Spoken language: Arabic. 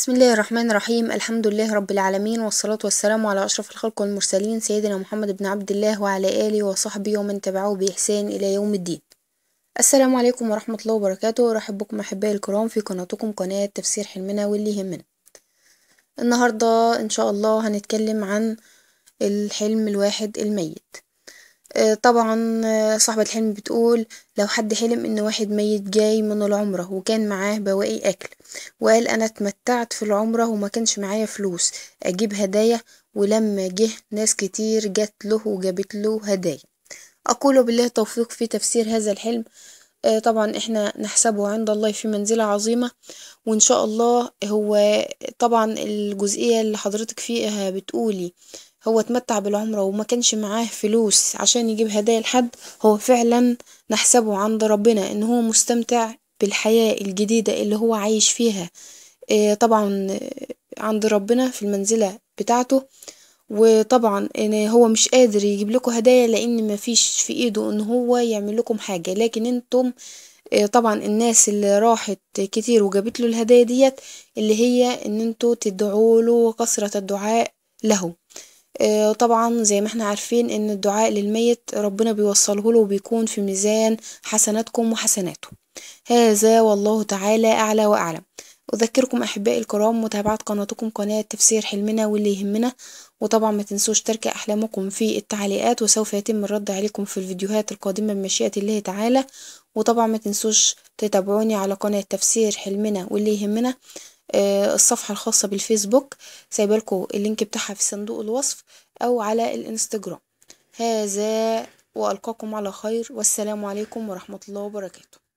بسم الله الرحمن الرحيم الحمد لله رب العالمين والصلاة والسلام على أشرف الخلق والمرسلين سيدنا محمد بن عبد الله وعلى آله وصحبه ومن تبعه بإحسان إلى يوم الدين السلام عليكم ورحمة الله وبركاته أرحب بكم أحبائي الكرام في قناتكم قناة تفسير حلمنا واللي يهمنا النهاردة إن شاء الله هنتكلم عن الحلم الواحد الميت آه، طبعا آه، صاحبة الحلم بتقول لو حد حلم ان واحد ميت جاي من العمرة وكان معاه بواقي اكل وقال انا اتمتعت في العمرة وما كانش معايا فلوس اجيب هدايا ولما جه ناس كتير جات له وجابت له هدايا اقول بالله توفيق في تفسير هذا الحلم آه، طبعا احنا نحسبه عند الله في منزلة عظيمة وان شاء الله هو طبعا الجزئية اللي حضرتك فيها بتقولي هو اتمتع بالعمرة وما كانش معاه فلوس عشان يجيب هدايا لحد هو فعلا نحسبه عند ربنا ان هو مستمتع بالحياة الجديدة اللي هو عايش فيها آه، طبعا آه، عند ربنا في المنزلة بتاعته وطبعا ان هو مش قادر يجيب لكم هدايا لان مفيش في ايده ان هو يعمل لكم حاجة لكن انتم آه، طبعا الناس اللي راحت كتير وجابت له الهدايا ديت اللي هي ان انتم تدعوا له كثرة الدعاء له آه، طبعا زي ما احنا عارفين ان الدعاء للميت ربنا بيوصله له وبيكون في ميزان حسناتكم وحسناته هذا والله تعالى أعلى وأعلم أذكركم أحبائي الكرام متابعة قناتكم قناة تفسير حلمنا واللي يهمنا وطبعا ما تنسوش ترك أحلامكم في التعليقات وسوف يتم الرد عليكم في الفيديوهات القادمة بمشيئة الله تعالى وطبعا ما تنسوش تتابعوني على قناة تفسير حلمنا واللي يهمنا آه، الصفحة الخاصة بالفيسبوك سايبالكو اللينك بتاعها في صندوق الوصف او على الانستجرام هذا والقاكم على خير والسلام عليكم ورحمة الله وبركاته